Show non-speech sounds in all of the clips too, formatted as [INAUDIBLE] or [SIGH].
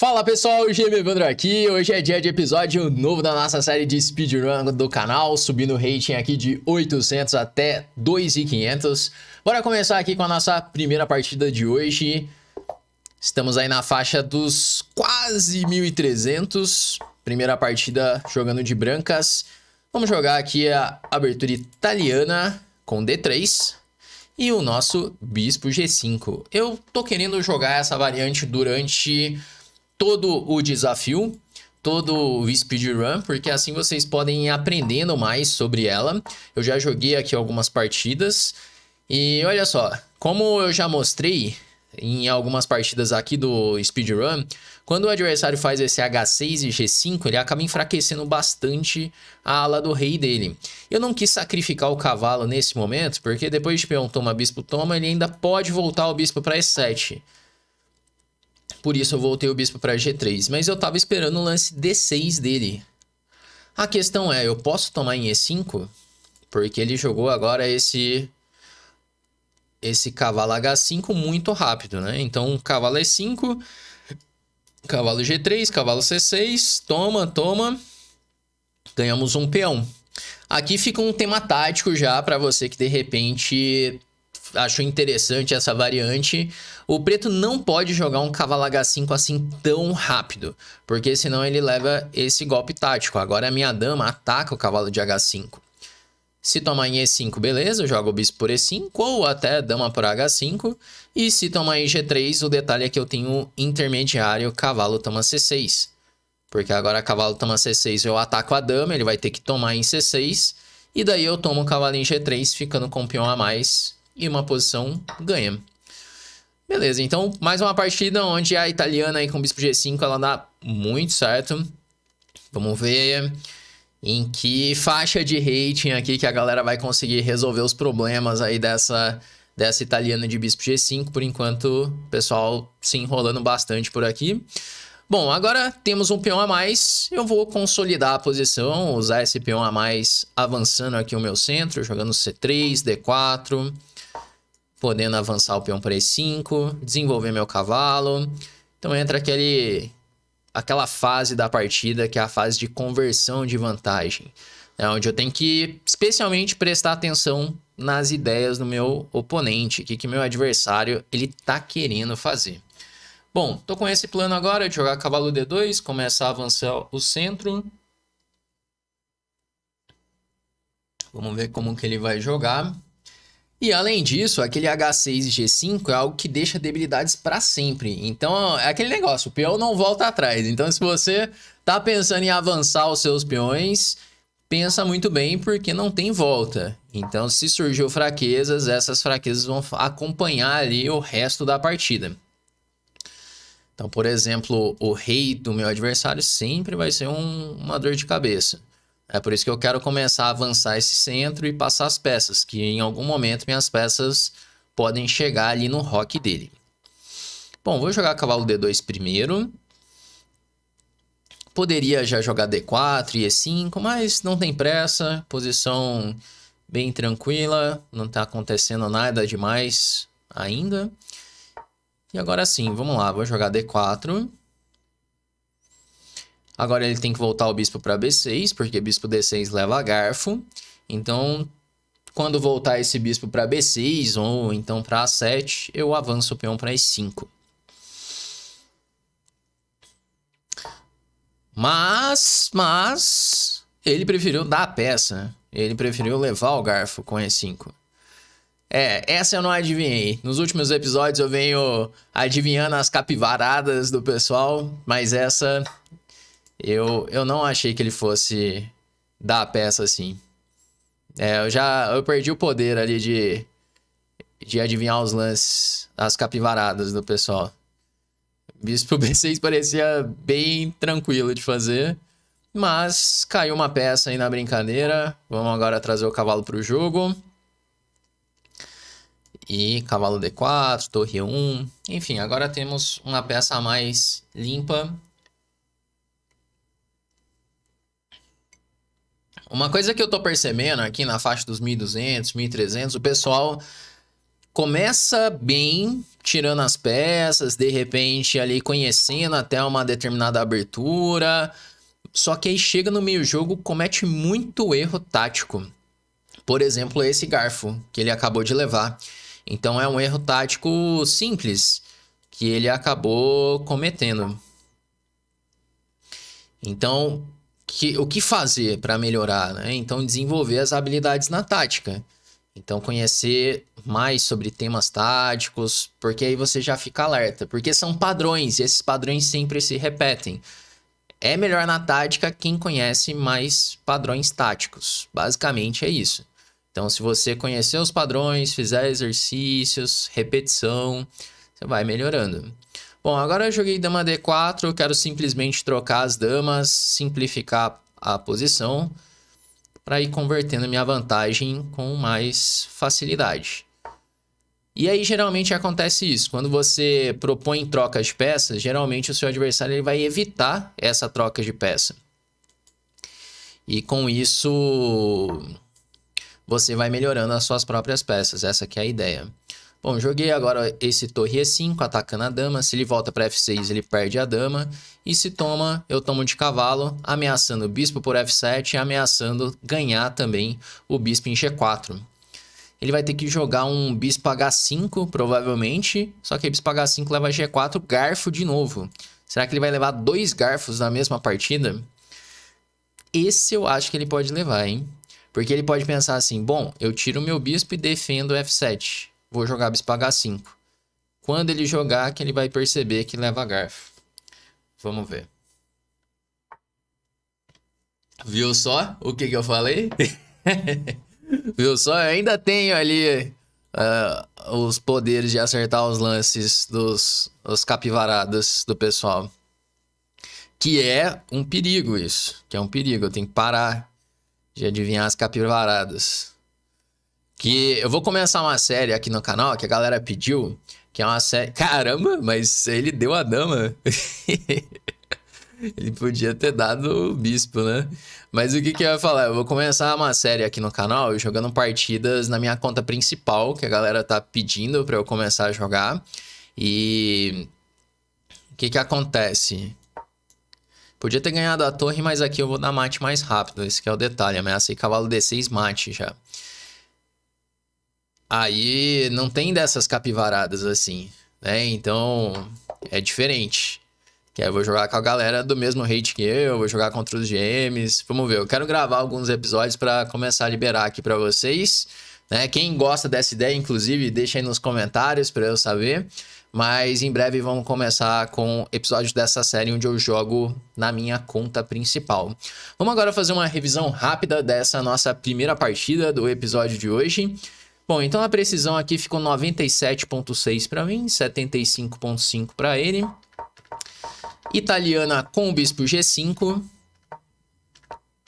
Fala pessoal, GM Evandro aqui. Hoje é dia de episódio novo da nossa série de speedrun do canal, subindo o rating aqui de 800 até 2.500. Bora começar aqui com a nossa primeira partida de hoje. Estamos aí na faixa dos quase 1.300. Primeira partida jogando de brancas. Vamos jogar aqui a abertura italiana com D3 e o nosso bispo G5. Eu tô querendo jogar essa variante durante todo o desafio, todo o speedrun, porque assim vocês podem ir aprendendo mais sobre ela. Eu já joguei aqui algumas partidas e olha só, como eu já mostrei em algumas partidas aqui do speedrun, quando o adversário faz esse H6 e G5, ele acaba enfraquecendo bastante a ala do rei dele. Eu não quis sacrificar o cavalo nesse momento, porque depois de peão toma, bispo toma, ele ainda pode voltar o bispo para E7. Por isso eu voltei o bispo para G3, mas eu tava esperando o lance D6 dele. A questão é, eu posso tomar em E5? Porque ele jogou agora esse esse cavalo H5 muito rápido, né? Então, cavalo E5, cavalo G3, cavalo C6, toma, toma. Ganhamos um peão. Aqui fica um tema tático já para você que de repente achou interessante essa variante. O preto não pode jogar um cavalo H5 assim tão rápido, porque senão ele leva esse golpe tático. Agora a minha dama ataca o cavalo de H5. Se tomar em E5, beleza, joga o bispo por E5 ou até dama por H5. E se tomar em G3, o detalhe é que eu tenho intermediário, cavalo toma C6. Porque agora cavalo toma C6, eu ataco a dama, ele vai ter que tomar em C6. E daí eu tomo o cavalo em G3, ficando com o peão a mais e uma posição ganha. Beleza, então mais uma partida onde a italiana aí com o bispo G5 ela dá muito certo. Vamos ver em que faixa de rating aqui que a galera vai conseguir resolver os problemas aí dessa, dessa italiana de bispo G5. Por enquanto, o pessoal se enrolando bastante por aqui. Bom, agora temos um peão a mais. Eu vou consolidar a posição, usar esse peão a mais avançando aqui o meu centro, jogando C3, D4 podendo avançar o peão para E5, desenvolver meu cavalo. Então entra aquele aquela fase da partida que é a fase de conversão de vantagem, é onde eu tenho que especialmente prestar atenção nas ideias do meu oponente, o que, que meu adversário ele tá querendo fazer. Bom, tô com esse plano agora de jogar cavalo D2, começar a avançar o centro. Vamos ver como que ele vai jogar. E além disso, aquele H6 e G5 é algo que deixa debilidades para sempre. Então é aquele negócio, o peão não volta atrás. Então se você tá pensando em avançar os seus peões, pensa muito bem porque não tem volta. Então se surgiu fraquezas, essas fraquezas vão acompanhar ali o resto da partida. Então, por exemplo, o rei do meu adversário sempre vai ser um, uma dor de cabeça. É por isso que eu quero começar a avançar esse centro e passar as peças, que em algum momento minhas peças podem chegar ali no rock dele. Bom, vou jogar cavalo D2 primeiro. Poderia já jogar D4 e E5, mas não tem pressa. Posição bem tranquila, não está acontecendo nada demais ainda. E agora sim, vamos lá, vou jogar D4. Agora ele tem que voltar o bispo para B6, porque bispo D6 leva garfo. Então, quando voltar esse bispo para B6 ou então para A7, eu avanço o peão para E5. Mas, mas, ele preferiu dar a peça. Né? Ele preferiu levar o garfo com E5. É, essa eu não adivinhei. Nos últimos episódios eu venho adivinhando as capivaradas do pessoal, mas essa eu, eu não achei que ele fosse dar a peça assim. É, eu já eu perdi o poder ali de, de adivinhar os lances, as capivaradas do pessoal. Bispo [LAUGHS] B6 parecia bem tranquilo de fazer, mas caiu uma peça aí na brincadeira. Vamos agora trazer o cavalo para o jogo. E cavalo D4, torre 1. Enfim, agora temos uma peça mais limpa Uma coisa que eu tô percebendo aqui na faixa dos 1.200, 1.300, o pessoal começa bem, tirando as peças, de repente ali conhecendo até uma determinada abertura. Só que aí chega no meio jogo, comete muito erro tático. Por exemplo, esse garfo que ele acabou de levar. Então é um erro tático simples que ele acabou cometendo. Então, que, o que fazer para melhorar, né? Então, desenvolver as habilidades na tática. Então, conhecer mais sobre temas táticos, porque aí você já fica alerta. Porque são padrões, e esses padrões sempre se repetem. É melhor na tática quem conhece mais padrões táticos. Basicamente é isso. Então, se você conhecer os padrões, fizer exercícios, repetição, você vai melhorando. Bom, agora eu joguei dama d4, eu quero simplesmente trocar as damas, simplificar a posição para ir convertendo minha vantagem com mais facilidade. E aí geralmente acontece isso, quando você propõe trocas de peças, geralmente o seu adversário ele vai evitar essa troca de peça. E com isso você vai melhorando as suas próprias peças, essa que é a ideia. Bom, joguei agora esse torre e5, atacando a dama. Se ele volta para f6, ele perde a dama. E se toma, eu tomo de cavalo, ameaçando o bispo por f7 e ameaçando ganhar também o bispo em g4. Ele vai ter que jogar um bispo h5, provavelmente. Só que bispo h5 leva g4, garfo de novo. Será que ele vai levar dois garfos na mesma partida? Esse eu acho que ele pode levar, hein? Porque ele pode pensar assim, bom, eu tiro o meu bispo e defendo f7. Vou jogar bis pagar 5. Quando ele jogar, que ele vai perceber que leva garfo. Vamos ver. Viu só o que, que eu falei? [LAUGHS] Viu só? Eu ainda tenho ali uh, os poderes de acertar os lances dos os capivaradas do pessoal. Que é um perigo isso. Que é um perigo. Eu tenho que parar de adivinhar as capivaradas. Que eu vou começar uma série aqui no canal que a galera pediu, que é uma série. Caramba, mas ele deu a dama. [LAUGHS] ele podia ter dado o bispo, né? Mas o que, que eu ia falar? Eu vou começar uma série aqui no canal jogando partidas na minha conta principal, que a galera tá pedindo para eu começar a jogar. E. O que que acontece? Podia ter ganhado a torre, mas aqui eu vou dar mate mais rápido. Esse é o detalhe. Ameacei cavalo D6, mate já. Aí não tem dessas capivaradas assim, né? Então é diferente. Que aí eu vou jogar com a galera do mesmo hate que eu, vou jogar contra os GMs. Vamos ver, eu quero gravar alguns episódios para começar a liberar aqui para vocês. Né? Quem gosta dessa ideia, inclusive, deixa aí nos comentários para eu saber. Mas em breve vamos começar com episódios dessa série onde eu jogo na minha conta principal. Vamos agora fazer uma revisão rápida dessa nossa primeira partida do episódio de hoje. Bom, então a precisão aqui ficou 97.6 para mim, 75.5 para ele. Italiana com o bispo G5.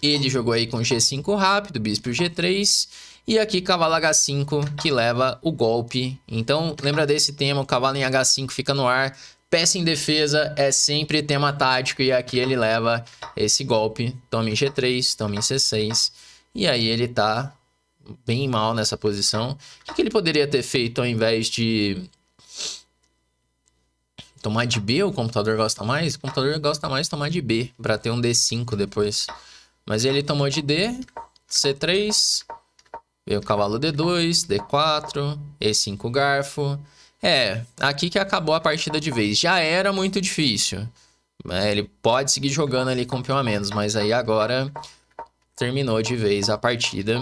Ele jogou aí com G5 rápido, bispo G3. E aqui cavalo H5 que leva o golpe. Então lembra desse tema, o cavalo em H5 fica no ar. Peça em defesa é sempre tema tático e aqui ele leva esse golpe. Toma em G3, toma em C6. E aí ele tá bem mal nessa posição. O que ele poderia ter feito ao invés de tomar de B? O computador gosta mais? O computador gosta mais de tomar de B para ter um D5 depois. Mas ele tomou de D, C3, veio o cavalo D2, D4, E5 garfo. É, aqui que acabou a partida de vez. Já era muito difícil. É, ele pode seguir jogando ali com peão a menos, mas aí agora terminou de vez a partida.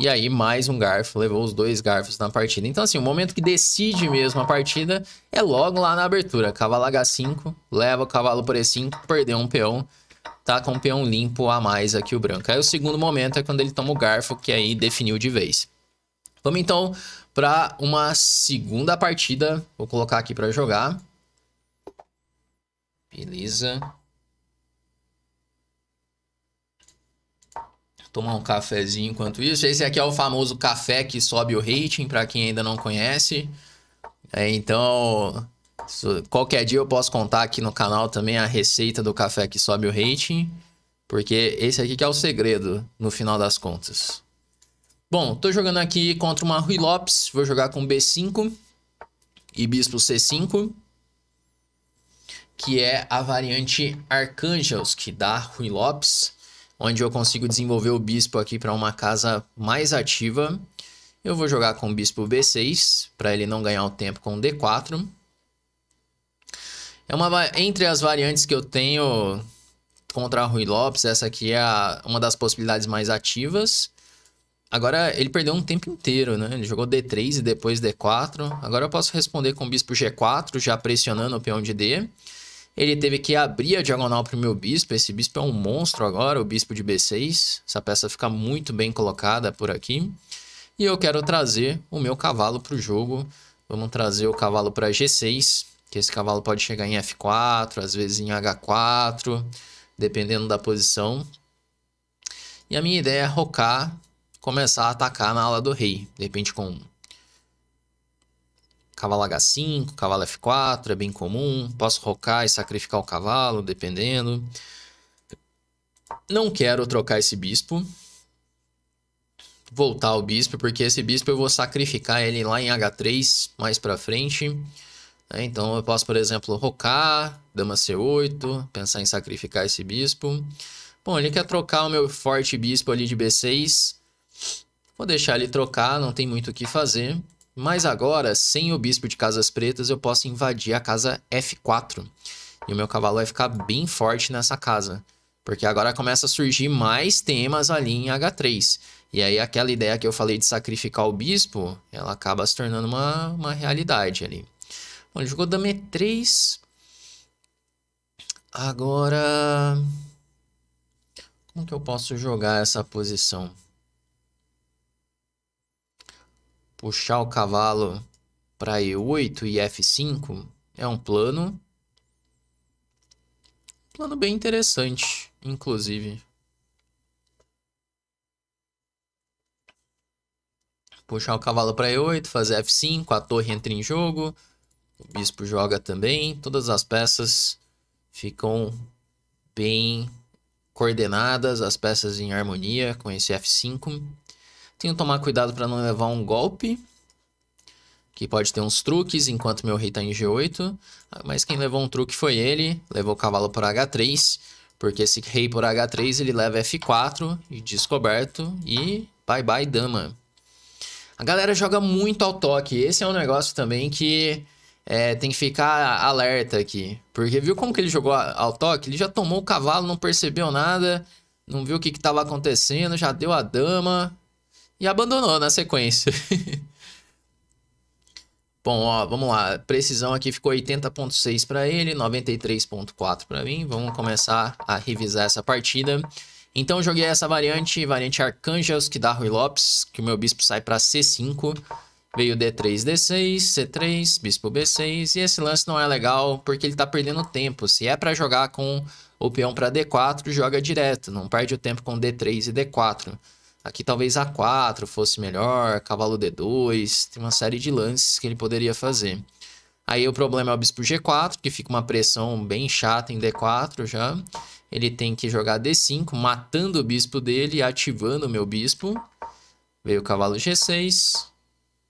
E aí, mais um garfo, levou os dois garfos na partida. Então, assim, o momento que decide mesmo a partida é logo lá na abertura. Cavalo H5, leva o cavalo por E5, perdeu um peão. Tá com um peão limpo a mais aqui o branco. Aí o segundo momento é quando ele toma o garfo, que aí definiu de vez. Vamos então para uma segunda partida. Vou colocar aqui para jogar. Beleza. tomar um cafezinho enquanto isso. Esse aqui é o famoso café que sobe o rating, para quem ainda não conhece. É, então, qualquer dia eu posso contar aqui no canal também a receita do café que sobe o rating, porque esse aqui que é o segredo no final das contas. Bom, tô jogando aqui contra uma Rui Lopes, vou jogar com B5 e bispo C5, que é a variante Arcanjos, que dá Rui Lopes onde eu consigo desenvolver o bispo aqui para uma casa mais ativa. Eu vou jogar com o bispo B6, para ele não ganhar o tempo com D4. É uma, entre as variantes que eu tenho contra a Rui Lopes, essa aqui é a, uma das possibilidades mais ativas. Agora, ele perdeu um tempo inteiro, né? Ele jogou D3 e depois D4. Agora eu posso responder com o bispo G4, já pressionando o peão de D. Ele teve que abrir a diagonal para o meu bispo. Esse bispo é um monstro agora, o bispo de B6. Essa peça fica muito bem colocada por aqui. E eu quero trazer o meu cavalo para o jogo. Vamos trazer o cavalo para G6, que esse cavalo pode chegar em F4, às vezes em H4, dependendo da posição. E a minha ideia é rocar, começar a atacar na ala do rei. De repente com Cavalo H5, cavalo F4 é bem comum. Posso rocar e sacrificar o cavalo, dependendo. Não quero trocar esse bispo. Voltar ao bispo, porque esse bispo eu vou sacrificar ele lá em H3 mais pra frente. Né? Então eu posso, por exemplo, rocar, dama C8, pensar em sacrificar esse bispo. Bom, ele quer trocar o meu forte bispo ali de B6. Vou deixar ele trocar, não tem muito o que fazer. Mas agora, sem o bispo de casas pretas, eu posso invadir a casa F4. E o meu cavalo vai ficar bem forte nessa casa. Porque agora começa a surgir mais temas ali em H3. E aí aquela ideia que eu falei de sacrificar o bispo, ela acaba se tornando uma, uma realidade ali. Bom, ele jogou dama E3. Agora... Como que eu posso jogar essa posição? puxar o cavalo para E8 e F5 é um plano. Plano bem interessante, inclusive. Puxar o cavalo para E8, fazer F5, a torre entra em jogo. O bispo joga também. Todas as peças ficam bem coordenadas, as peças em harmonia com esse F5. Tenho que tomar cuidado para não levar um golpe. Que pode ter uns truques enquanto meu rei está em G8. Ah, mas quem levou um truque foi ele. Levou o cavalo por H3. Porque esse rei por H3 ele leva F4. E descoberto. E bye bye dama. A galera joga muito ao toque. Esse é um negócio também que é, tem que ficar alerta aqui. Porque viu como que ele jogou ao toque? Ele já tomou o cavalo, não percebeu nada. Não viu o que estava acontecendo. Já deu a dama e abandonou na sequência. [LAUGHS] Bom, ó, vamos lá. Precisão aqui ficou 80.6 para ele, 93.4 para mim. Vamos começar a revisar essa partida. Então joguei essa variante, variante Arcanjos, que dá Rui Lopes, que o meu bispo sai para C5. Veio D3, D6, C3, bispo B6. E esse lance não é legal porque ele tá perdendo tempo. Se é para jogar com o peão para D4, joga direto. Não perde o tempo com D3 e D4. Aqui talvez A4 fosse melhor, cavalo D2, tem uma série de lances que ele poderia fazer. Aí o problema é o bispo G4, que fica uma pressão bem chata em D4 já. Ele tem que jogar D5, matando o bispo dele e ativando o meu bispo. Veio o cavalo G6,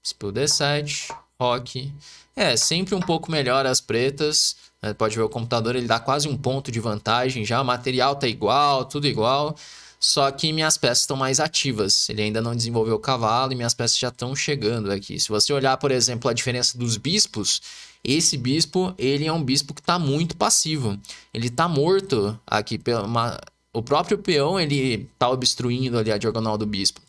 bispo D7, roque É, sempre um pouco melhor as pretas. Né? Pode ver o computador, ele dá quase um ponto de vantagem já. O material tá igual, tudo igual. Só que minhas peças estão mais ativas. Ele ainda não desenvolveu o cavalo e minhas peças já estão chegando aqui. Se você olhar, por exemplo, a diferença dos bispos, esse bispo, ele é um bispo que está muito passivo. Ele está morto aqui. Uma... O próprio peão, ele está obstruindo ali a diagonal do bispo.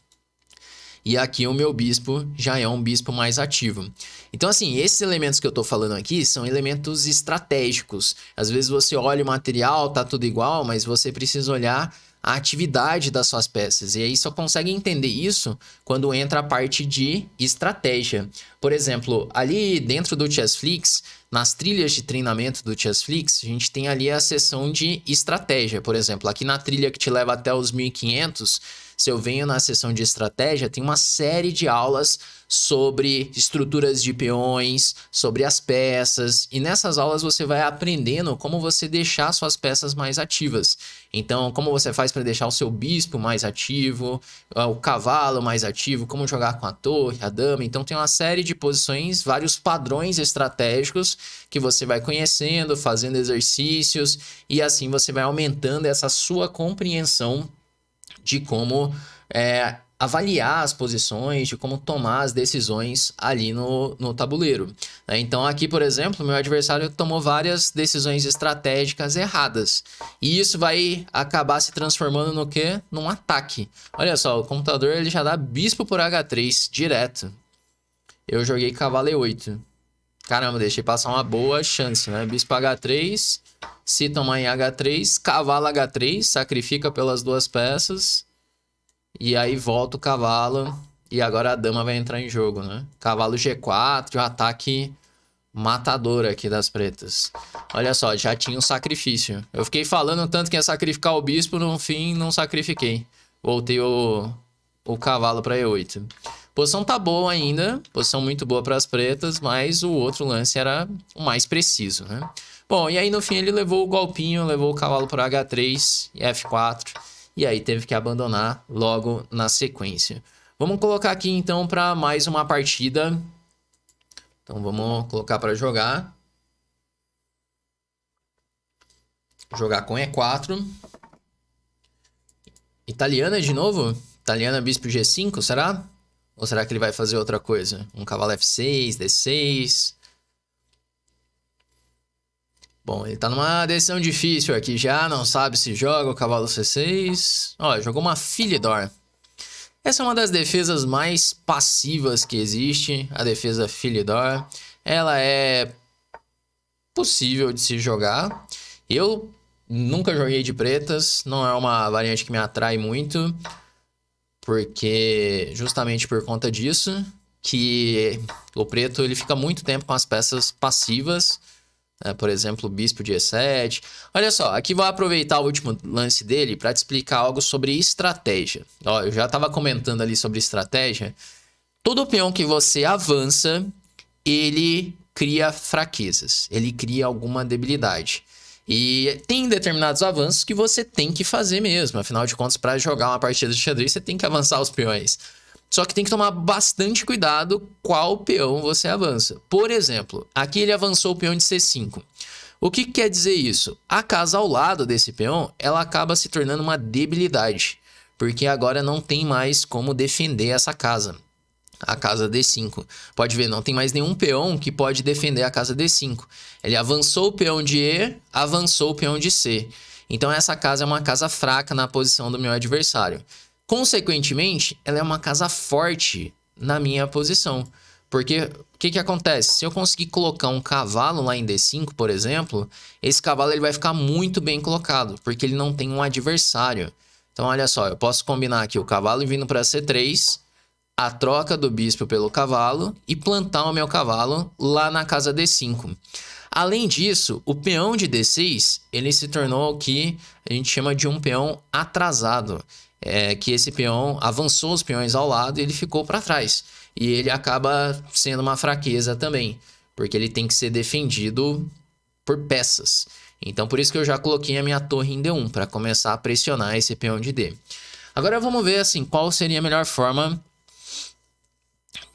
E aqui o meu bispo já é um bispo mais ativo. Então, assim, esses elementos que eu estou falando aqui são elementos estratégicos. Às vezes você olha o material, tá tudo igual, mas você precisa olhar a atividade das suas peças. E aí só consegue entender isso quando entra a parte de estratégia. Por exemplo, ali dentro do Chessflix, nas trilhas de treinamento do Chessflix, a gente tem ali a seção de estratégia. Por exemplo, aqui na trilha que te leva até os 1500, se eu venho na sessão de estratégia, tem uma série de aulas sobre estruturas de peões, sobre as peças, e nessas aulas você vai aprendendo como você deixar suas peças mais ativas. Então, como você faz para deixar o seu bispo mais ativo, ah, o cavalo mais ativo, como jogar com a torre, a dama. Então, tem uma série de posições, vários padrões estratégicos que você vai conhecendo, fazendo exercícios, e assim você vai aumentando essa sua compreensão de como é, avaliar as posições, de como tomar as decisões ali no, no tabuleiro. Né? Então, aqui, por exemplo, meu adversário tomou várias decisões estratégicas erradas. E isso vai acabar se transformando no quê? Num ataque. Olha só, o computador ele já dá bispo por H3 direto. Eu joguei cavalo E8. Caramba, deixei passar uma boa chance, né? Bispo H3, se tomar em H3, cavalo H3, sacrifica pelas duas peças. E aí volta o cavalo. E agora a dama vai entrar em jogo, né? Cavalo G4, o ataque matador aqui das pretas. Olha só, já tinha um sacrifício. Eu fiquei falando tanto que ia sacrificar o bispo, no fim não sacrifiquei. Voltei o, o cavalo para E8. Posição tá boa ainda, posição muito boa para as pretas, mas o outro lance era o mais preciso, né? Bom, e aí no fim ele levou o golpinho, levou o cavalo para H3 e F4, e aí teve que abandonar logo na sequência. Vamos colocar aqui então para mais uma partida. Então vamos colocar para jogar. Jogar com E4. Italiana de novo? Italiana bispo G5, será? Ou será que ele vai fazer outra coisa? Um cavalo F6, D6... Bom, ele tá numa decisão difícil aqui já, não sabe se joga o cavalo C6. Ó, jogou uma Philidor. Essa é uma das defesas mais passivas que existe, a defesa Philidor. Ela é possível de se jogar. Eu nunca joguei de pretas, não é uma variante que me atrai muito, porque justamente por conta disso que o preto ele fica muito tempo com as peças passivas né? por exemplo, o bispo de E7. Olha só, aqui vou aproveitar o último lance dele para te explicar algo sobre estratégia. Ó, eu já estava comentando ali sobre estratégia. Todo peão que você avança, ele cria fraquezas, ele cria alguma debilidade. E tem determinados avanços que você tem que fazer mesmo. Afinal de contas, para jogar uma partida de xadrez, você tem que avançar os peões. Só que tem que tomar bastante cuidado qual peão você avança. Por exemplo, aqui ele avançou o peão de C5. O que, que quer dizer isso? A casa ao lado desse peão, ela acaba se tornando uma debilidade, porque agora não tem mais como defender essa casa a casa D5. Pode ver, não tem mais nenhum peão que pode defender a casa D5. Ele avançou o peão de E, avançou o peão de C. Então essa casa é uma casa fraca na posição do meu adversário. Consequentemente, ela é uma casa forte na minha posição. Porque o que, que acontece? Se eu conseguir colocar um cavalo lá em D5, por exemplo, esse cavalo ele vai ficar muito bem colocado, porque ele não tem um adversário. Então, olha só, eu posso combinar aqui o cavalo vindo para C3, a troca do bispo pelo cavalo e plantar o meu cavalo lá na casa D5. Além disso, o peão de D6, ele se tornou o que a gente chama de um peão atrasado é, que esse peão avançou os peões ao lado e ele ficou para trás. E ele acaba sendo uma fraqueza também, porque ele tem que ser defendido por peças. Então por isso que eu já coloquei a minha torre em D1 para começar a pressionar esse peão de D. Agora vamos ver assim qual seria a melhor forma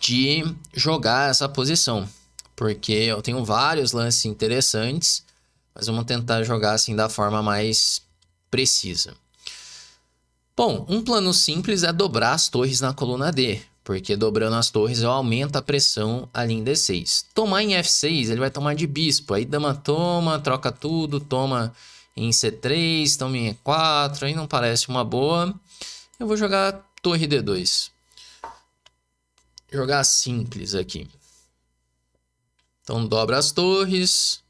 de jogar essa posição, porque eu tenho vários lances interessantes, mas vamos tentar jogar assim da forma mais precisa. Bom, um plano simples é dobrar as torres na coluna D, porque dobrando as torres eu aumento a pressão ali em D6. Tomar em F6, ele vai tomar de bispo, aí dama toma, troca tudo, toma em C3, toma em E4, aí não parece uma boa. Eu vou jogar torre D2. Jogar simples aqui. Então dobra as torres.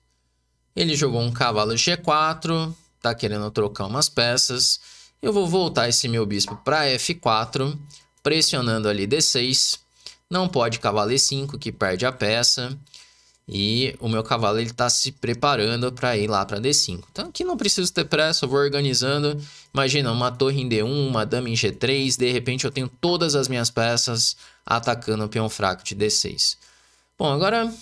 Ele jogou um cavalo G4, tá querendo trocar umas peças. Eu vou voltar esse meu bispo para F4, pressionando ali D6. Não pode cavalo E5, que perde a peça. E o meu cavalo ele tá se preparando para ir lá para D5. Então aqui não preciso ter pressa, eu vou organizando. Imagina uma torre em D1, uma dama em G3, de repente eu tenho todas as minhas peças atacando o peão fraco de D6. Bom, agora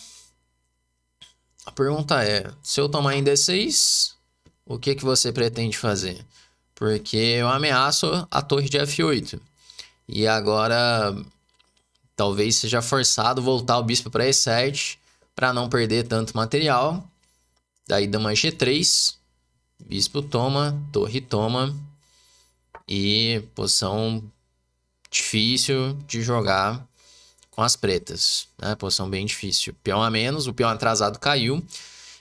a pergunta é: se eu tomar em D6, o que que você pretende fazer? porque eu ameaço a torre de F8. E agora talvez seja forçado voltar o bispo para E7 para não perder tanto material. Daí dama G3, bispo toma, torre toma e posição difícil de jogar com as pretas, né? Posição bem difícil. Peão a menos, o peão atrasado caiu.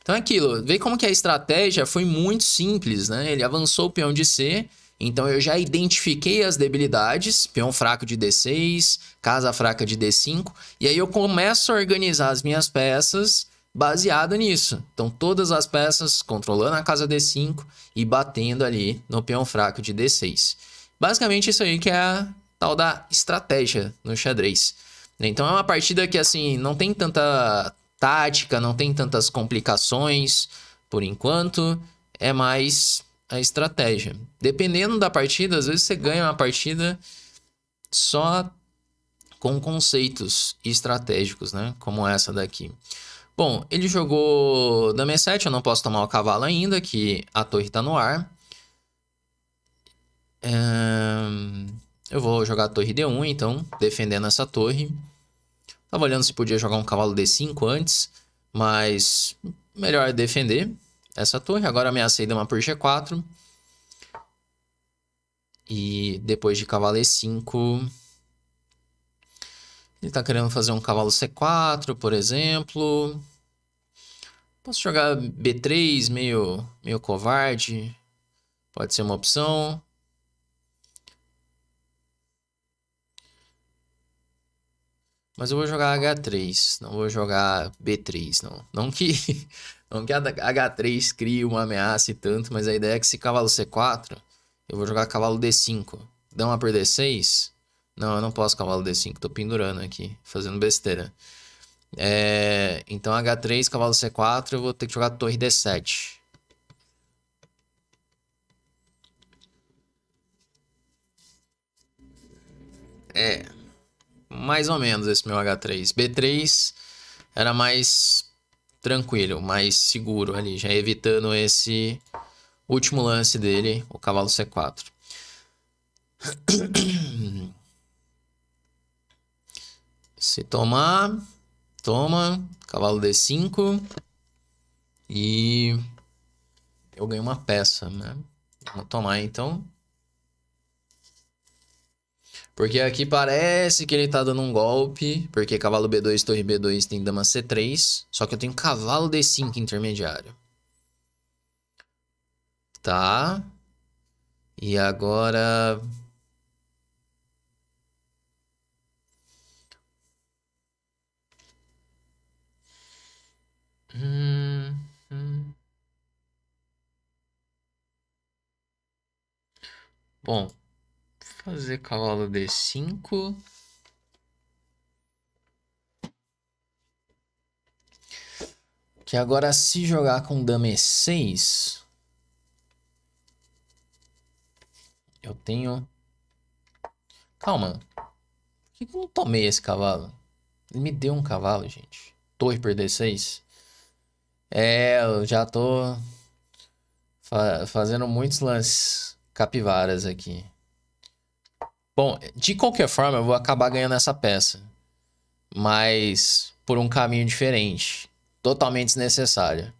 Então é aquilo, vê como que a estratégia foi muito simples, né? Ele avançou o peão de C, então eu já identifiquei as debilidades, peão fraco de D6, casa fraca de D5, e aí eu começo a organizar as minhas peças baseado nisso. Então todas as peças controlando a casa D5 e batendo ali no peão fraco de D6. Basicamente isso aí que é a tal da estratégia no xadrez. Então é uma partida que assim não tem tanta tática, não tem tantas complicações por enquanto, é mais a estratégia. Dependendo da partida, às vezes você ganha uma partida só com conceitos estratégicos, né? Como essa daqui. Bom, ele jogou dama e7, eu não posso tomar o cavalo ainda, que a torre tá no ar. Eu vou jogar a torre d1, então, defendendo essa torre. Tava olhando se podia jogar um cavalo D5 antes, mas melhor defender essa torre. Agora ameacei dama por G4. E depois de cavalo E5... Ele tá querendo fazer um cavalo C4, por exemplo. Posso jogar B3, meio, meio covarde. Pode ser uma opção. Mas eu vou jogar H3, não vou jogar B3, não. Não que, [LAUGHS] não que a H3 crie uma ameaça e tanto, mas a ideia é que se cavalo C4, eu vou jogar cavalo D5. Dama por D6? Não, eu não posso cavalo D5, tô pendurando aqui, fazendo besteira. É, então H3, cavalo C4, eu vou ter que jogar torre D7. É, mais ou menos esse meu H3. B3 era mais tranquilo, mais seguro ali, já evitando esse último lance dele, o cavalo C4. [CLEARS THROAT] Se tomar, toma, cavalo D5 e eu ganho uma peça, né? Vou tomar então. Porque aqui parece que ele tá dando um golpe, porque cavalo B2, torre B2 tem dama C3, só que eu tenho cavalo D5 intermediário. Tá. E agora... Hum, hum. Bom... Fazer cavalo D5. Que agora se jogar com dama E6... Eu tenho... Calma. Por que eu não tomei esse cavalo? Ele me deu um cavalo, gente. Torre por D6. É, eu já tô... Fa fazendo muitos lances capivaras aqui. Bom, de qualquer forma, eu vou acabar ganhando essa peça. Mas por um caminho diferente. Totalmente desnecessário.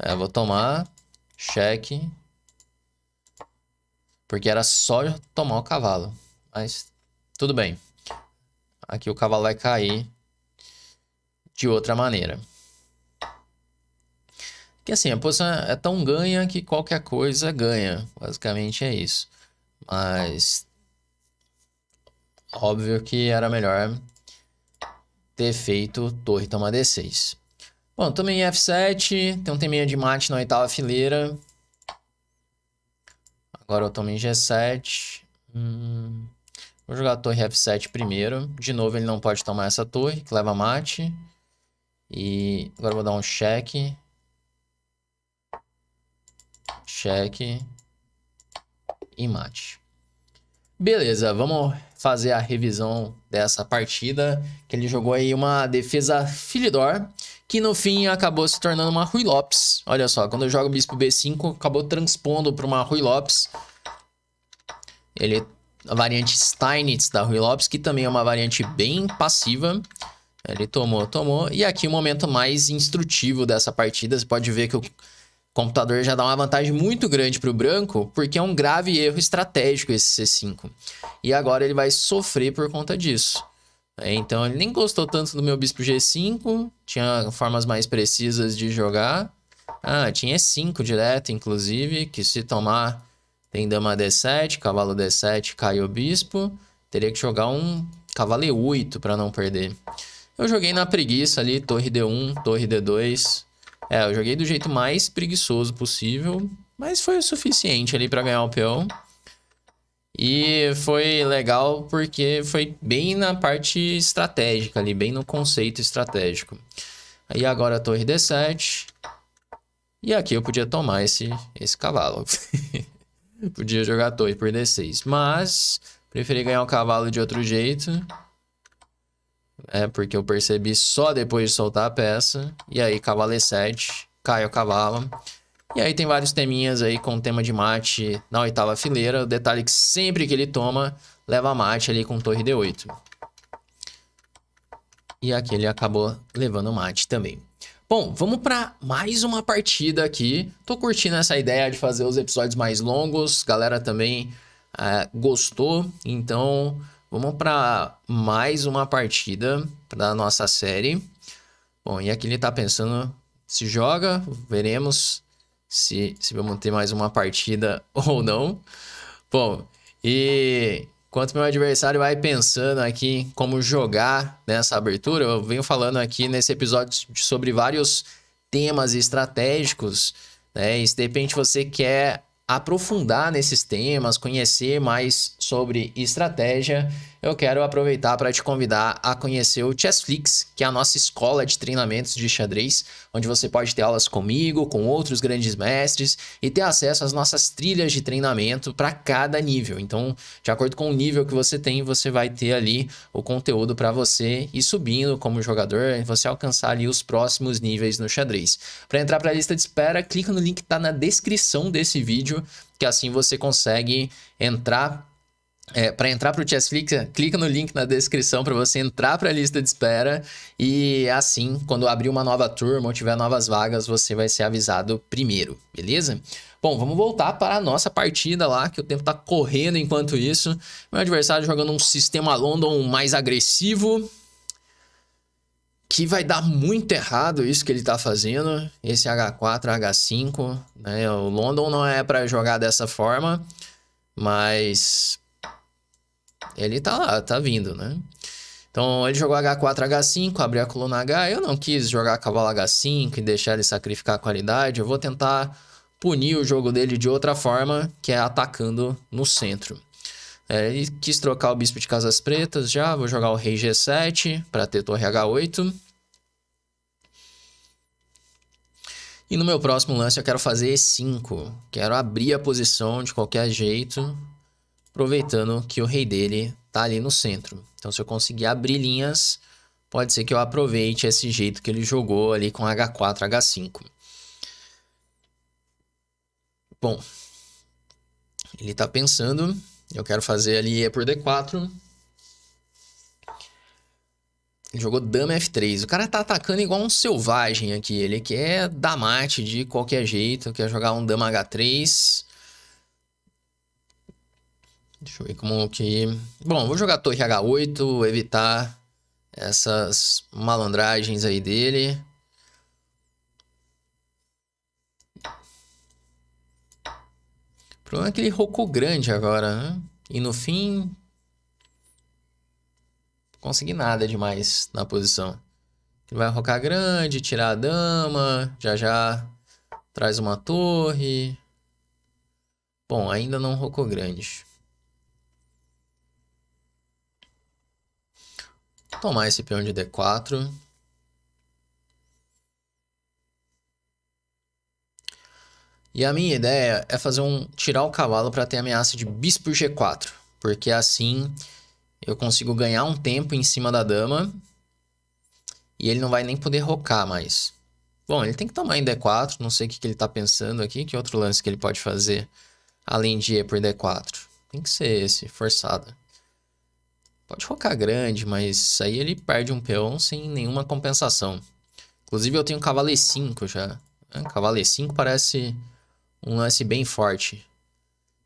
É, vou tomar. Cheque. Porque era só tomar o cavalo. Mas tudo bem. Aqui o cavalo vai cair de outra maneira. Que assim, a posição é, é tão ganha que qualquer coisa ganha. Basicamente é isso. Mas Óbvio que era melhor ter feito torre tomar D6. Bom, também F7, tem um teminha de mate na oitava fileira. Agora eu tomo em G7. Hum, vou jogar a torre F7 primeiro. De novo, ele não pode tomar essa torre, que leva mate. E agora eu vou dar um cheque. Cheque. E mate. Beleza, vamos fazer a revisão dessa partida, que ele jogou aí uma defesa Filidor, que no fim acabou se tornando uma Rui Lopes. Olha só, quando eu jogo bispo B5, acabou transpondo para uma Rui Lopes. Ele a variante Steinitz da Rui Lopes, que também é uma variante bem passiva. Ele tomou, tomou. E aqui o momento mais instrutivo dessa partida. Você pode ver que eu computador já dá uma vantagem muito grande para o branco, porque é um grave erro estratégico esse C5. E agora ele vai sofrer por conta disso. É, então ele nem gostou tanto do meu bispo G5, tinha formas mais precisas de jogar. Ah, tinha E5 direto, inclusive, que se tomar tem dama D7, cavalo D7, cai o bispo. Teria que jogar um cavalo E8 para não perder. Eu joguei na preguiça ali, torre D1, torre D2. É, eu joguei do jeito mais preguiçoso possível, mas foi o suficiente ali para ganhar o peão. E foi legal porque foi bem na parte estratégica ali, bem no conceito estratégico. Aí agora a torre D7. E aqui eu podia tomar esse, esse cavalo. [LAUGHS] podia jogar a torre por D6. Mas preferi ganhar o cavalo de outro jeito. É, porque eu percebi só depois de soltar a peça. E aí, cavalo é E7, cai o é cavalo. E aí tem vários teminhas aí com tema de mate na oitava fileira. O detalhe é que sempre que ele toma, leva mate ali com torre D8. E aqui ele acabou levando mate também. Bom, vamos para mais uma partida aqui. Tô curtindo essa ideia de fazer os episódios mais longos. Galera também é, gostou. Então, Vamos para mais uma partida da nossa série. Bom, e aqui ele está pensando se joga, veremos se, se vamos ter mais uma partida [LAUGHS] ou não. Bom, e enquanto meu adversário vai pensando aqui como jogar nessa abertura, eu venho falando aqui nesse episódio sobre vários temas estratégicos, né? E se de repente você quer aprofundar nesses temas, conhecer mais sobre estratégia, eu quero aproveitar para te convidar a conhecer o Chessflix, que é a nossa escola de treinamentos de xadrez, onde você pode ter aulas comigo, com outros grandes mestres e ter acesso às nossas trilhas de treinamento para cada nível. Então, de acordo com o nível que você tem, você vai ter ali o conteúdo para você ir subindo como jogador, você alcançar ali os próximos níveis no xadrez. Para entrar para a lista de espera, clica no link que está na descrição desse vídeo vídeo, que assim você consegue entrar é, para entrar para o Chessflix, é, clica no link na descrição para você entrar para a lista de espera e assim, quando abrir uma nova turma ou tiver novas vagas, você vai ser avisado primeiro, beleza? Bom, vamos voltar para a nossa partida lá, que o tempo está correndo enquanto isso. Meu adversário jogando um sistema London mais agressivo, que vai dar muito errado isso que ele tá fazendo, esse H4, H5, né? O London não é para jogar dessa forma, mas ele tá lá, tá vindo, né? Então ele jogou H4, H5, abriu a coluna H. Eu não quis jogar cavalo H5 e deixar ele sacrificar a qualidade. Eu vou tentar punir o jogo dele de outra forma, que é atacando no centro. É, ele quis trocar o bispo de casas pretas já. Vou jogar o rei G7 para ter torre H8. E no meu próximo lance eu quero fazer E5. Quero abrir a posição de qualquer jeito, aproveitando que o rei dele tá ali no centro. Então se eu conseguir abrir linhas, pode ser que eu aproveite esse jeito que ele jogou ali com H4, H5. Bom, ele tá pensando... Eu quero fazer ali E por D4. Ele jogou dama F3. O cara tá atacando igual um selvagem aqui. Ele quer dar mate de qualquer jeito. Quer jogar um dama H3. Deixa eu ver como que... Bom, vou jogar torre H8. Evitar essas malandragens aí dele. O problema é que ele rocou grande agora, né? E no fim. Consegui nada demais na posição. Ele vai rocar grande, tirar a dama, já já traz uma torre. Bom, ainda não rocou grande. Tomar esse peão de D4. E a minha ideia é fazer um tirar o cavalo para ter ameaça de bis por G4, porque assim eu consigo ganhar um tempo em cima da dama e ele não vai nem poder rocar mais. Bom, ele tem que tomar em D4, não sei o que, que ele tá pensando aqui, que outro lance que ele pode fazer além de E por D4. Tem que ser esse, forçada. Pode rocar grande, mas aí ele perde um peão sem nenhuma compensação. Inclusive eu tenho cavalo E5 já. Né, cavalo E5 parece um lance bem forte.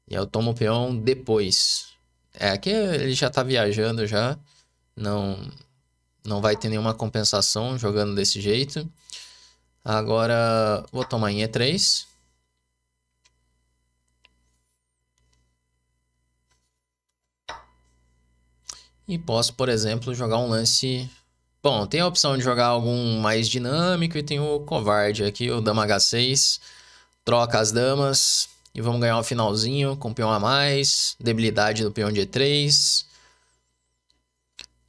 E eu tomo o peão depois. É, aqui ele já tá viajando já. Não não vai ter nenhuma compensação jogando desse jeito. Agora vou tomar em E3. E posso, por exemplo, jogar um lance. Bom, tem a opção de jogar algum mais dinâmico e tem o covarde aqui, o dama H6 troca as damas e vamos ganhar um finalzinho com peão a mais, debilidade do peão de E3.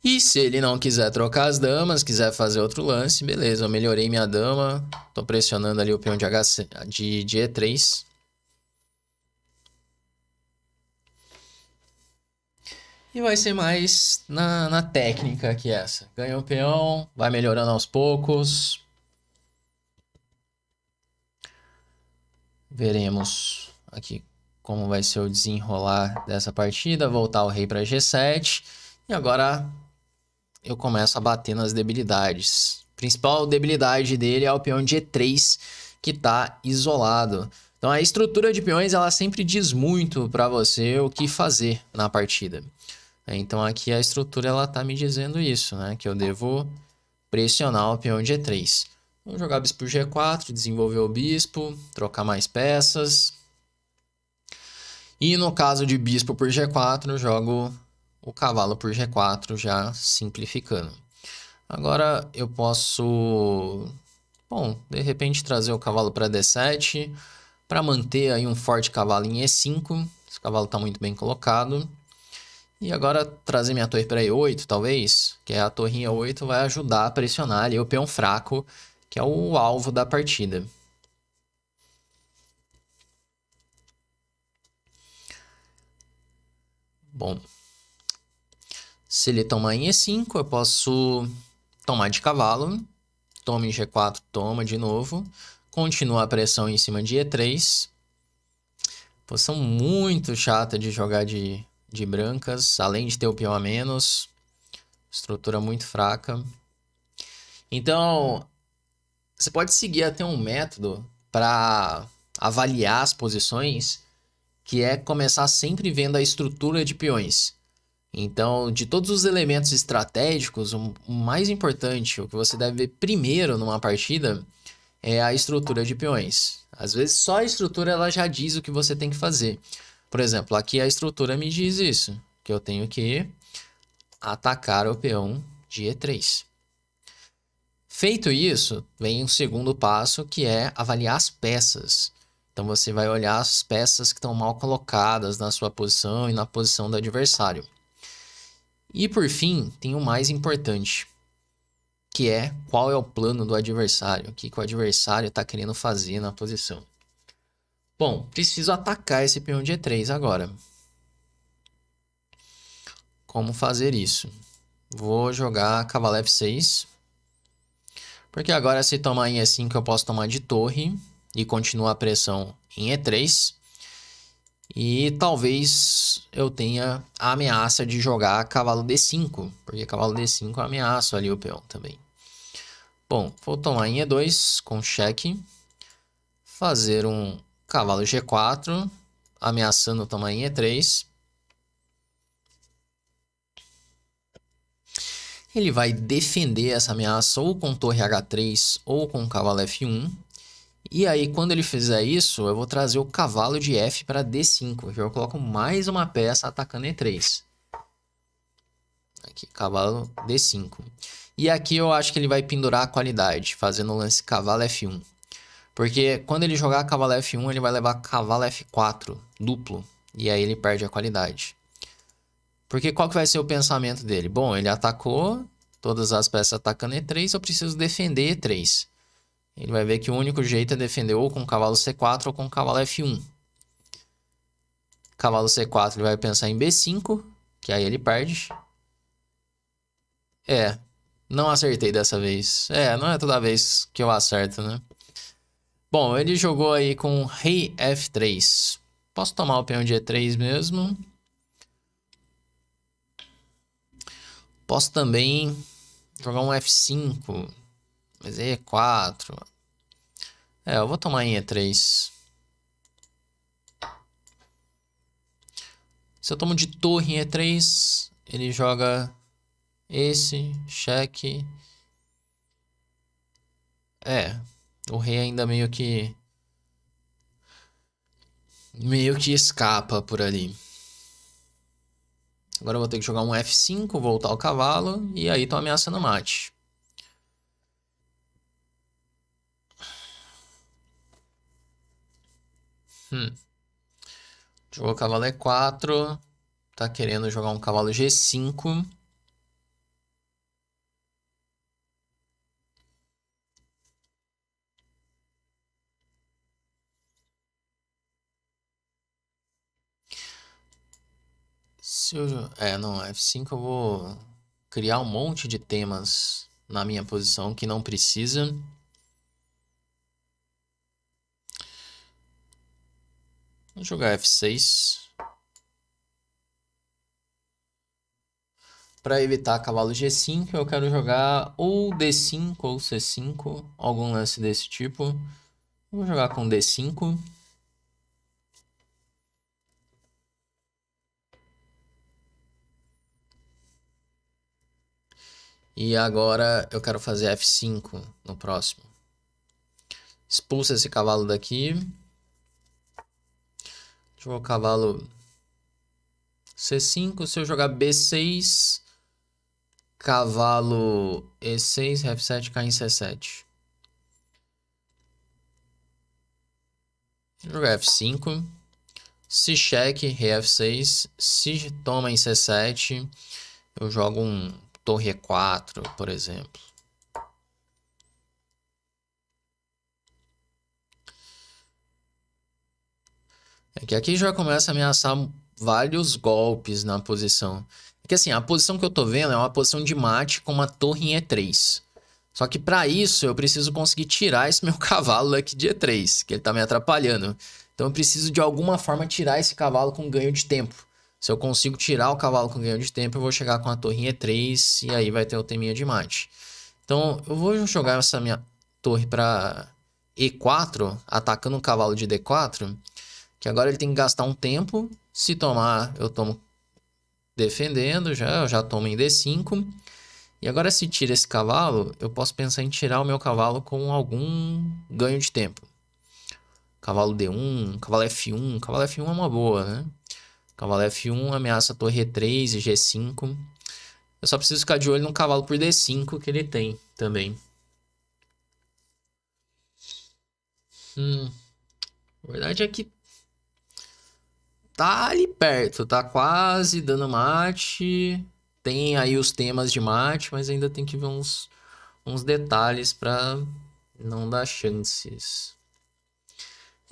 E se ele não quiser trocar as damas, quiser fazer outro lance, beleza, eu melhorei minha dama, tô pressionando ali o peão de, HC, de, de E3. E vai ser mais na, na técnica que essa. Ganha o peão, vai melhorando aos poucos, Veremos aqui como vai ser o desenrolar dessa partida. Voltar o rei para G7. E agora eu começo a bater nas debilidades. A principal debilidade dele é o peão G3, que está isolado. Então a estrutura de peões ela sempre diz muito para você o que fazer na partida. Então aqui a estrutura ela tá me dizendo isso, né? Que eu devo pressionar o peão G3. Vamos jogar bispo g4, desenvolver o bispo, trocar mais peças. E no caso de bispo por g4, jogo o cavalo por g4, já simplificando. Agora eu posso, bom, de repente trazer o cavalo para d7, para manter aí um forte cavalo em e5. Esse cavalo está muito bem colocado. E agora trazer minha torre para e8, talvez, que é a torrinha 8 vai ajudar a pressionar ali o peão fraco que é o alvo da partida. Bom, se ele tomar em E5, eu posso tomar de cavalo, toma em G4, toma de novo, continua a pressão em cima de E3. Posição muito chata de jogar de, de brancas, além de ter o peão a menos, estrutura muito fraca. Então, você pode seguir até um método para avaliar as posições, que é começar sempre vendo a estrutura de peões. Então, de todos os elementos estratégicos, o mais importante, o que você deve ver primeiro numa partida, é a estrutura de peões. Às vezes, só a estrutura ela já diz o que você tem que fazer. Por exemplo, aqui a estrutura me diz isso, que eu tenho que atacar o peão de E3. Feito isso, vem um segundo passo que é avaliar as peças. Então você vai olhar as peças que estão mal colocadas na sua posição e na posição do adversário. E por fim, tem o mais importante, que é qual é o plano do adversário, o que, que o adversário está querendo fazer na posição. Bom, preciso atacar esse peão de E3 agora. Como fazer isso? Vou jogar cavalo F6 porque agora se tomar em E5 eu posso tomar de torre e continuar a pressão em E3. E talvez eu tenha a ameaça de jogar cavalo D5, porque cavalo D5 ameaça ali o peão também. Bom, vou tomar em E2 com cheque, fazer um cavalo G4, ameaçando tomar em E3. Ele vai defender essa ameaça ou com torre H3 ou com cavalo F1. E aí, quando ele fizer isso, eu vou trazer o cavalo de F para D5, eu coloco mais uma peça atacando E3. Aqui, cavalo D5. E aqui eu acho que ele vai pendurar a qualidade, fazendo o lance cavalo F1. Porque quando ele jogar cavalo F1, ele vai levar cavalo F4, duplo. E aí ele perde a qualidade. Porque qual que vai ser o pensamento dele? Bom, ele atacou, todas as peças atacando E3, eu preciso defender E3. Ele vai ver que o único jeito é defender ou com cavalo C4 ou com cavalo F1. Cavalo C4 ele vai pensar em B5, que aí ele perde. É, não acertei dessa vez. É, não é toda vez que eu acerto, né? Bom, ele jogou aí com rei F3. Posso tomar o peão de E3 mesmo? Posso também jogar um F5, mas E4. É, é, eu vou tomar em E3. Se eu tomo de torre em E3, ele joga esse, cheque. É, o rei ainda meio que... Meio que escapa por ali. Agora eu vou ter que jogar um F5, voltar o cavalo, e aí tô ameaçando o mate. Hum. Jogou cavalo E4, tá querendo jogar um cavalo G5. Se eu, é, não, F5 eu vou criar um monte de temas na minha posição que não precisa. Vou jogar F6. Para evitar cavalo G5, eu quero jogar ou D5 ou C5, algum lance desse tipo. Vou jogar com D5. E agora eu quero fazer F5 no próximo. Expulsa esse cavalo daqui. Jogou o cavalo C5. Se eu jogar B6, cavalo E6, F7, cai em C7. Jogar F5. Se cheque, rei F6. Se toma em C7, eu jogo um torre E4, por exemplo. É que aqui já começa a ameaçar vários golpes na posição. É que assim, a posição que eu tô vendo é uma posição de mate com uma torre em E3. Só que para isso eu preciso conseguir tirar esse [LAUGHS] meu cavalo aqui de E3, que ele tá me atrapalhando. Então eu preciso de alguma forma tirar esse cavalo com ganho de tempo. Se eu consigo tirar o cavalo com ganho de tempo, eu vou chegar com a torrinha E3 e aí vai ter o teminha de mate. Então, eu vou jogar essa minha torre para E4, atacando o cavalo de D4, que agora ele tem que gastar um tempo. Se tomar, eu tomo defendendo, já, eu já tomo em D5. E agora se tira esse cavalo, eu posso pensar em tirar o meu cavalo com algum ganho de tempo. Cavalo D1, cavalo F1, cavalo F1 é uma boa, né? Cavalo F1, ameaça torre E3 e G5. Eu só preciso ficar de olho no cavalo por D5 que ele tem também. Hum. A verdade é que tá ali perto, tá quase dando mate. Tem aí os temas de mate, mas ainda tem que ver uns, uns detalhes para não dar chances.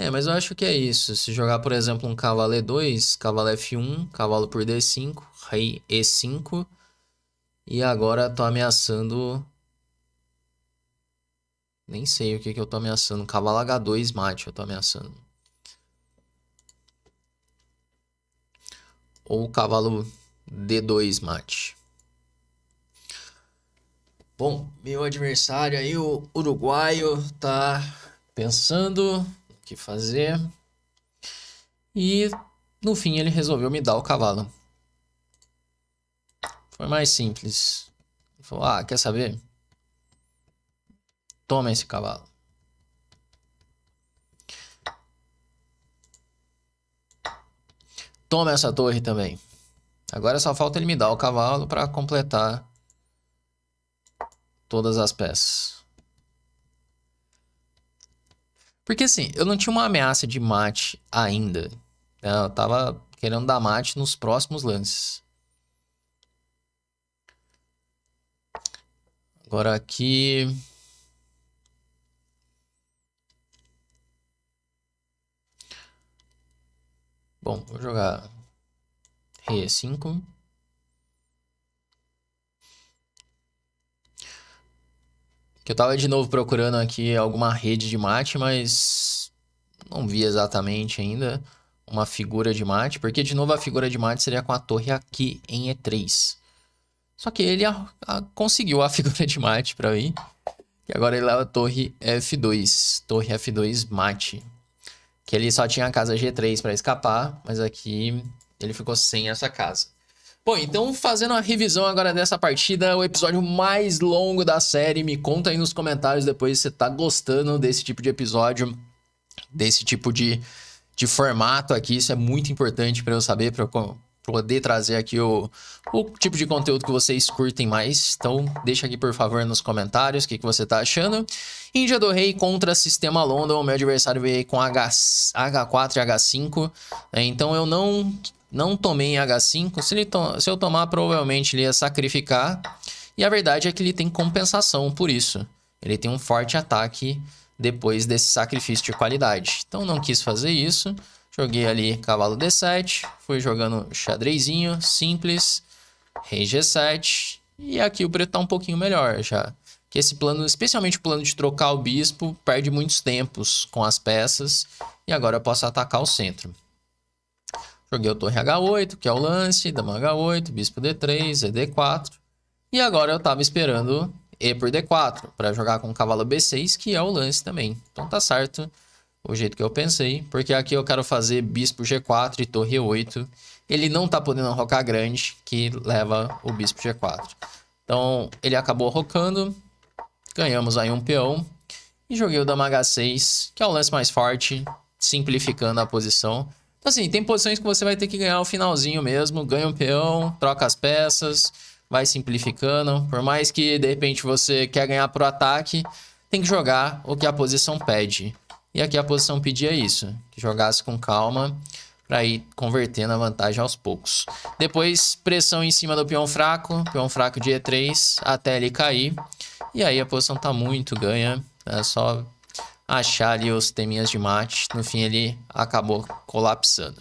É, mas eu acho que é isso. Se jogar, por exemplo, um cavalo E2, cavalo F1, cavalo por D5, rei E5. E agora tô ameaçando... Nem sei o que que eu tô ameaçando. Cavalo H2 mate eu tô ameaçando. Ou cavalo D2 mate. Bom, meu adversário aí, o uruguaio, tá pensando que fazer. E no fim ele resolveu me dar o cavalo. Foi mais simples. Ele falou: Ah, quer saber? Toma esse cavalo. Toma essa torre também. Agora só falta ele me dar o cavalo para completar todas as peças. Porque assim, eu não tinha uma ameaça de mate ainda. Né? Eu tava querendo dar mate nos próximos lances. Agora aqui. Bom, vou jogar Re5. Que eu tava de novo procurando aqui alguma rede de mate, mas não vi exatamente ainda uma figura de mate, porque de novo a figura de mate seria com a torre aqui em E3. Só que ele a, a, conseguiu a [LAUGHS] figura de mate para mim, e agora ele leva a torre F2, torre F2 mate. Que ele só tinha a casa G3 para escapar, mas aqui ele ficou sem essa casa. Bom, então fazendo a revisão agora dessa partida, o episódio mais longo da série, me conta aí nos comentários depois se você tá gostando desse tipo de episódio, desse tipo de, de formato aqui, isso é muito importante para eu saber, para eu poder trazer aqui o, o tipo de conteúdo que vocês curtem mais. Então, deixa aqui, por favor, nos comentários o que, que você tá achando. Índia do Rei contra Sistema London. Meu adversário veio com H, H4 e H5. Né? Então, eu não não tomei em H5. Se, to se eu tomar, provavelmente ele ia sacrificar. E a verdade é que ele tem compensação por isso. Ele tem um forte ataque depois desse sacrifício de qualidade. Então não quis fazer isso. Joguei ali cavalo D7. Fui jogando xadrezinho, simples. Rei G7. E aqui o preto tá um pouquinho melhor já. Que esse plano, especialmente o plano de trocar o bispo, perde muitos tempos com as peças. E agora eu posso atacar o centro. Joguei o torre H8, que é o lance, dama H8, bispo D3, e D4. E agora eu estava esperando E por D4, para jogar com cavalo B6, que é o lance também. Então tá certo o jeito que eu pensei, porque aqui eu quero fazer bispo G4 e torre 8. Ele não tá podendo rocar grande, que leva o bispo G4. Então ele acabou rocando, ganhamos aí um peão. E joguei o dama H6, que é o lance mais forte, simplificando a posição. Então, assim, tem posições que você vai ter que ganhar o finalzinho mesmo. Ganha um peão, troca as peças, vai simplificando. Por mais que, de repente, você quer ganhar pro ataque, tem que jogar o que a posição pede. E aqui a posição pedia isso, que jogasse com calma para ir convertendo a vantagem aos poucos. Depois, pressão em cima do peão fraco, peão fraco de E3, até ele cair. E aí a posição tá muito ganha, é só achar ali os teminhas de mate. No fim, ele acabou colapsando.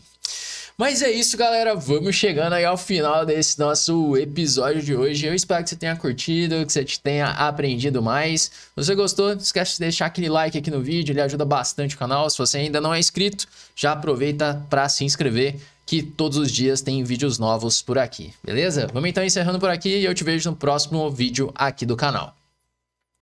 Mas é isso, galera. Vamos chegando aí ao final desse nosso episódio de hoje. Eu espero que você tenha curtido, que você tenha aprendido mais. Se você gostou, não esquece de deixar aquele like aqui no vídeo, ele ajuda bastante o canal. Se você ainda não é inscrito, já aproveita para se inscrever, que todos os dias tem vídeos novos por aqui, beleza? Vamos então encerrando por aqui e eu te vejo no próximo vídeo aqui do canal.